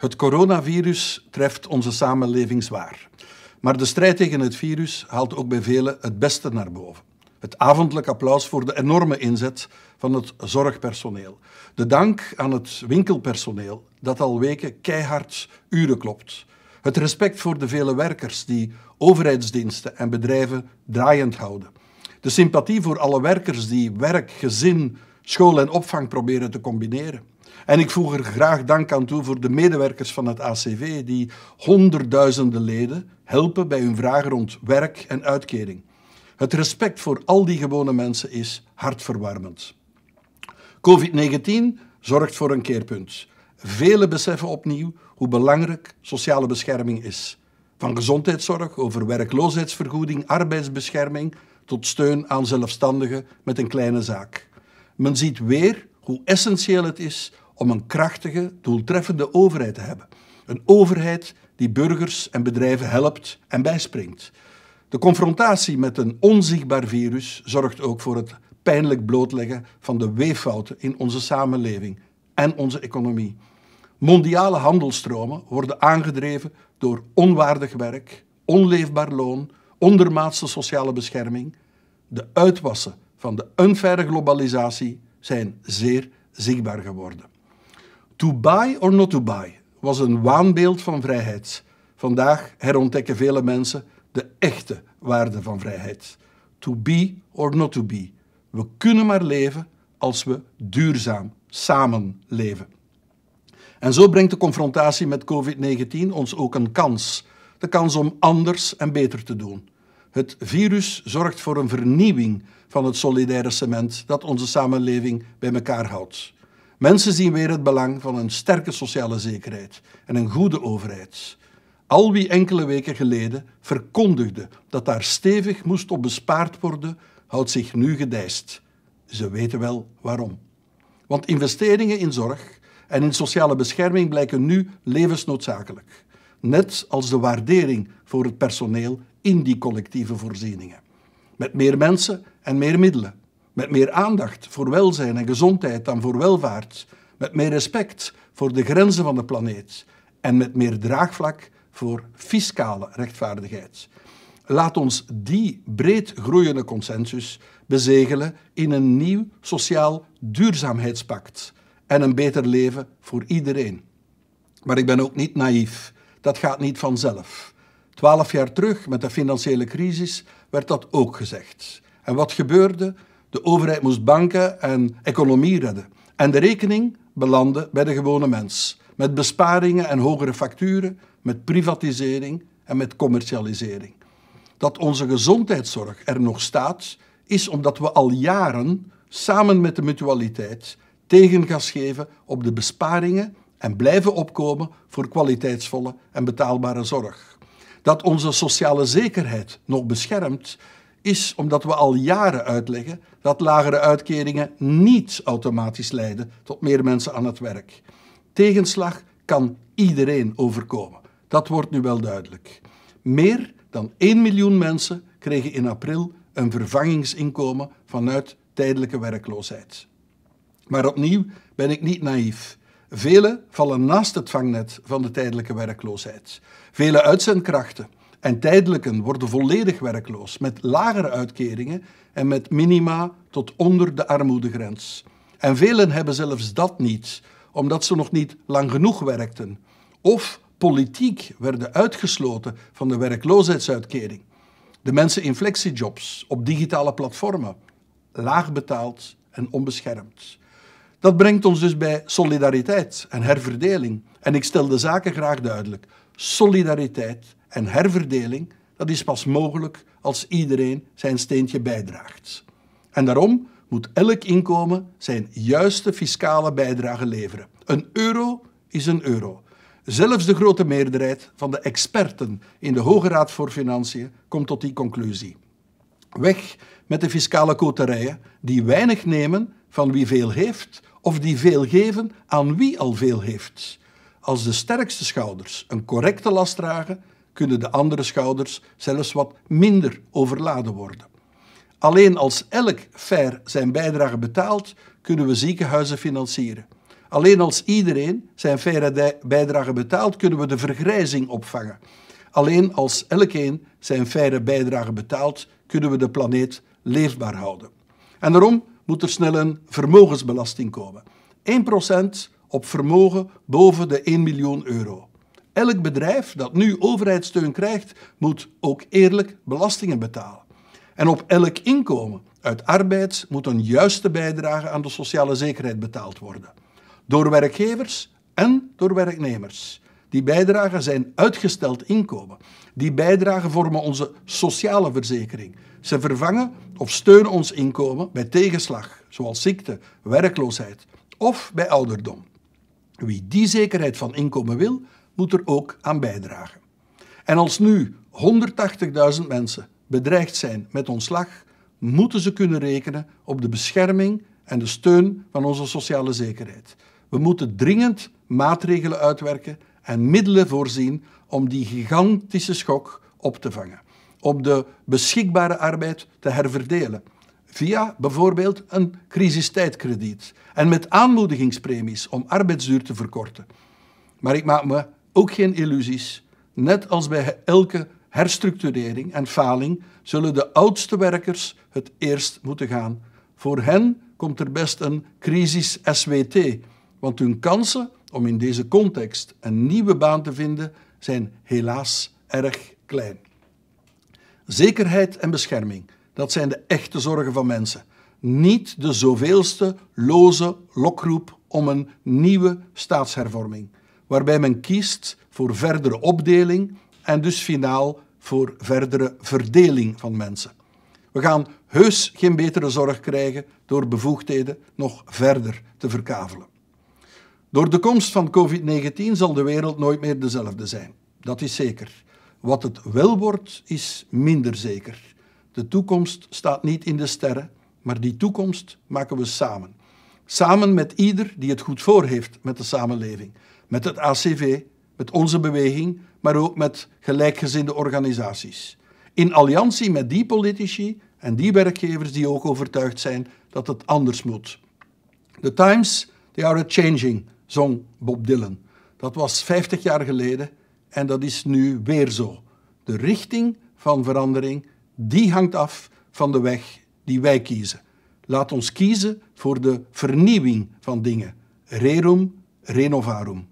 Het coronavirus treft onze samenleving zwaar. Maar de strijd tegen het virus haalt ook bij velen het beste naar boven. Het avondelijk applaus voor de enorme inzet van het zorgpersoneel. De dank aan het winkelpersoneel dat al weken keihard uren klopt. Het respect voor de vele werkers die overheidsdiensten en bedrijven draaiend houden. De sympathie voor alle werkers die werk, gezin, school en opvang proberen te combineren. En ik voeg er graag dank aan toe voor de medewerkers van het ACV, die honderdduizenden leden helpen bij hun vragen rond werk en uitkering. Het respect voor al die gewone mensen is hartverwarmend. COVID-19 zorgt voor een keerpunt. Velen beseffen opnieuw hoe belangrijk sociale bescherming is. Van gezondheidszorg over werkloosheidsvergoeding, arbeidsbescherming tot steun aan zelfstandigen met een kleine zaak. Men ziet weer hoe essentieel het is om een krachtige, doeltreffende overheid te hebben. Een overheid die burgers en bedrijven helpt en bijspringt. De confrontatie met een onzichtbaar virus zorgt ook voor het pijnlijk blootleggen van de weeffouten in onze samenleving en onze economie. Mondiale handelstromen worden aangedreven door onwaardig werk, onleefbaar loon, ondermaatse sociale bescherming, de uitwassen van de unfaire globalisatie zijn zeer zichtbaar geworden. To buy or not to buy was een waanbeeld van vrijheid. Vandaag herontdekken vele mensen de echte waarde van vrijheid. To be or not to be. We kunnen maar leven als we duurzaam samen leven. En zo brengt de confrontatie met COVID-19 ons ook een kans. De kans om anders en beter te doen. Het virus zorgt voor een vernieuwing van het solidaire cement dat onze samenleving bij elkaar houdt. Mensen zien weer het belang van een sterke sociale zekerheid en een goede overheid. Al wie enkele weken geleden verkondigde dat daar stevig moest op bespaard worden, houdt zich nu gedijst. Ze weten wel waarom. Want investeringen in zorg en in sociale bescherming blijken nu levensnoodzakelijk. Net als de waardering voor het personeel in die collectieve voorzieningen. Met meer mensen en meer middelen. Met meer aandacht voor welzijn en gezondheid dan voor welvaart. Met meer respect voor de grenzen van de planeet. En met meer draagvlak voor fiscale rechtvaardigheid. Laat ons die breed groeiende consensus bezegelen in een nieuw sociaal duurzaamheidspact en een beter leven voor iedereen. Maar ik ben ook niet naïef. Dat gaat niet vanzelf. Twaalf jaar terug, met de financiële crisis, werd dat ook gezegd. En wat gebeurde? De overheid moest banken en economie redden. En de rekening belandde bij de gewone mens. Met besparingen en hogere facturen, met privatisering en met commercialisering. Dat onze gezondheidszorg er nog staat, is omdat we al jaren samen met de mutualiteit tegengas geven op de besparingen en blijven opkomen voor kwaliteitsvolle en betaalbare zorg dat onze sociale zekerheid nog beschermt, is omdat we al jaren uitleggen dat lagere uitkeringen niet automatisch leiden tot meer mensen aan het werk. Tegenslag kan iedereen overkomen. Dat wordt nu wel duidelijk. Meer dan 1 miljoen mensen kregen in april een vervangingsinkomen vanuit tijdelijke werkloosheid. Maar opnieuw ben ik niet naïef. Velen vallen naast het vangnet van de tijdelijke werkloosheid. Vele uitzendkrachten en tijdelijken worden volledig werkloos, met lagere uitkeringen en met minima tot onder de armoedegrens. En velen hebben zelfs dat niet, omdat ze nog niet lang genoeg werkten. Of politiek werden uitgesloten van de werkloosheidsuitkering. De mensen in flexijobs, op digitale platformen, laag betaald en onbeschermd. Dat brengt ons dus bij solidariteit en herverdeling. En ik stel de zaken graag duidelijk. Solidariteit en herverdeling, dat is pas mogelijk als iedereen zijn steentje bijdraagt. En daarom moet elk inkomen zijn juiste fiscale bijdrage leveren. Een euro is een euro. Zelfs de grote meerderheid van de experten in de Hoge Raad voor Financiën komt tot die conclusie. Weg met de fiscale koterijen die weinig nemen van wie veel heeft, of die veel geven aan wie al veel heeft. Als de sterkste schouders een correcte last dragen, kunnen de andere schouders zelfs wat minder overladen worden. Alleen als elk fair zijn bijdrage betaalt, kunnen we ziekenhuizen financieren. Alleen als iedereen zijn faire bijdrage betaalt, kunnen we de vergrijzing opvangen. Alleen als elkeen zijn faire bijdrage betaalt, kunnen we de planeet leefbaar houden. En daarom moet er snel een vermogensbelasting komen. 1% op vermogen boven de 1 miljoen euro. Elk bedrijf dat nu overheidssteun krijgt, moet ook eerlijk belastingen betalen. En op elk inkomen uit arbeid moet een juiste bijdrage aan de sociale zekerheid betaald worden. Door werkgevers en door werknemers. Die bijdragen zijn uitgesteld inkomen. Die bijdragen vormen onze sociale verzekering. Ze vervangen of steunen ons inkomen bij tegenslag, zoals ziekte, werkloosheid of bij ouderdom. Wie die zekerheid van inkomen wil, moet er ook aan bijdragen. En als nu 180.000 mensen bedreigd zijn met ontslag, moeten ze kunnen rekenen op de bescherming en de steun van onze sociale zekerheid. We moeten dringend maatregelen uitwerken en middelen voorzien om die gigantische schok op te vangen. Om de beschikbare arbeid te herverdelen. Via bijvoorbeeld een crisistijdkrediet en met aanmoedigingspremies om arbeidsduur te verkorten. Maar ik maak me ook geen illusies. Net als bij elke herstructurering en faling zullen de oudste werkers het eerst moeten gaan. Voor hen komt er best een crisis-SWT, want hun kansen om in deze context een nieuwe baan te vinden zijn helaas erg klein. Zekerheid en bescherming, dat zijn de echte zorgen van mensen. Niet de zoveelste loze lokroep om een nieuwe staatshervorming, waarbij men kiest voor verdere opdeling en dus finaal voor verdere verdeling van mensen. We gaan heus geen betere zorg krijgen door bevoegdheden nog verder te verkavelen. Door de komst van COVID-19 zal de wereld nooit meer dezelfde zijn. Dat is zeker. Wat het wel wordt, is minder zeker. De toekomst staat niet in de sterren, maar die toekomst maken we samen. Samen met ieder die het goed voor heeft met de samenleving. Met het ACV, met onze beweging, maar ook met gelijkgezinde organisaties. In alliantie met die politici en die werkgevers die ook overtuigd zijn dat het anders moet. The times, they are a changing, zong Bob Dylan. Dat was 50 jaar geleden en dat is nu weer zo. De richting van verandering, die hangt af van de weg die wij kiezen. Laat ons kiezen voor de vernieuwing van dingen. Rerum, renovarum.